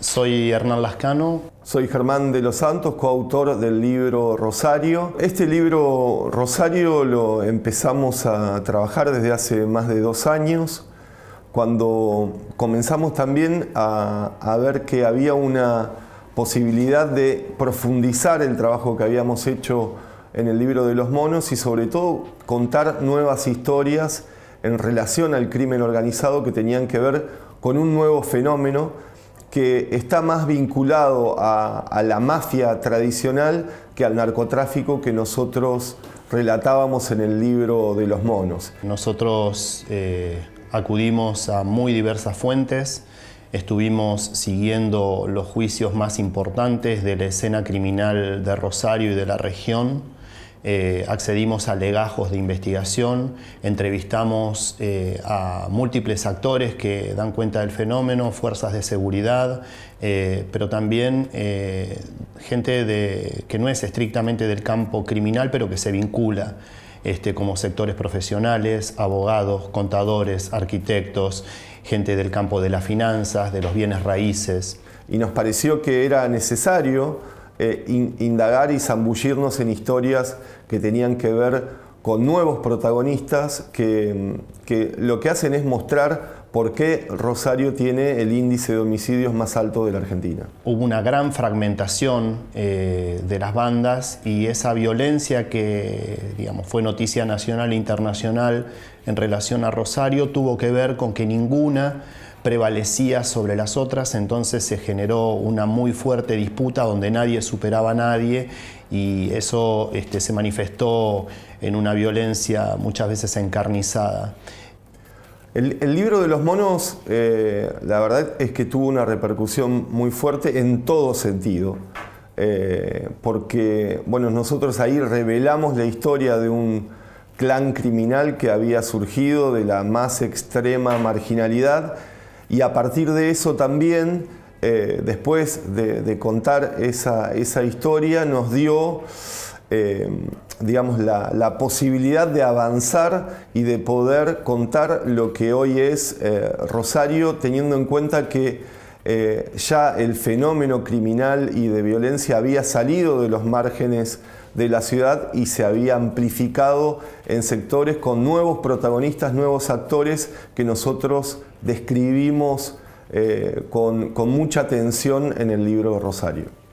Soy Hernán Lascano. Soy Germán de los Santos, coautor del libro Rosario. Este libro Rosario lo empezamos a trabajar desde hace más de dos años, cuando comenzamos también a, a ver que había una posibilidad de profundizar el trabajo que habíamos hecho en el libro de los monos y sobre todo contar nuevas historias en relación al crimen organizado que tenían que ver con un nuevo fenómeno que está más vinculado a, la mafia tradicional que al narcotráfico que nosotros relatábamos en el libro de los monos. Nosotros eh, acudimos a muy diversas fuentes, estuvimos siguiendo los juicios más importantes de la escena criminal de Rosario y de la región, eh, accedimos a legajos de investigación, entrevistamos eh, a múltiples actores que dan cuenta del fenómeno, fuerzas de seguridad, eh, pero también gente que no es estrictamente del campo criminal, pero que se vincula. Este, como sectores profesionales, abogados, contadores, arquitectos, gente del campo de las finanzas, de los bienes raíces. Y nos pareció que era necesario eh, indagar y zambullirnos en historias que tenían que ver con nuevos protagonistas que, lo que hacen es mostrar por qué Rosario tiene el índice de homicidios más alto de la Argentina. Hubo una gran fragmentación eh, de las bandas y esa violencia que digamos, fue noticia nacional e internacional en relación a Rosario tuvo que ver con que ninguna prevalecía sobre las otras, entonces se generó una muy fuerte disputa donde nadie superaba a nadie y eso este, se manifestó en una violencia muchas veces encarnizada. El, libro de los monos, eh, la verdad es que tuvo una repercusión muy fuerte en todo sentido, eh, porque bueno, nosotros ahí revelamos la historia de un clan criminal que había surgido de la más extrema marginalidad y a partir de eso también eh, después de, contar esa, historia, nos dio, eh, digamos, la, posibilidad de avanzar y de poder contar lo que hoy es eh, Rosario, teniendo en cuenta que ya el fenómeno criminal y de violencia había salido de los márgenes de la ciudad y se había amplificado en sectores con nuevos protagonistas, nuevos actores que nosotros describimos eh, con mucha atención en el libro Rosario.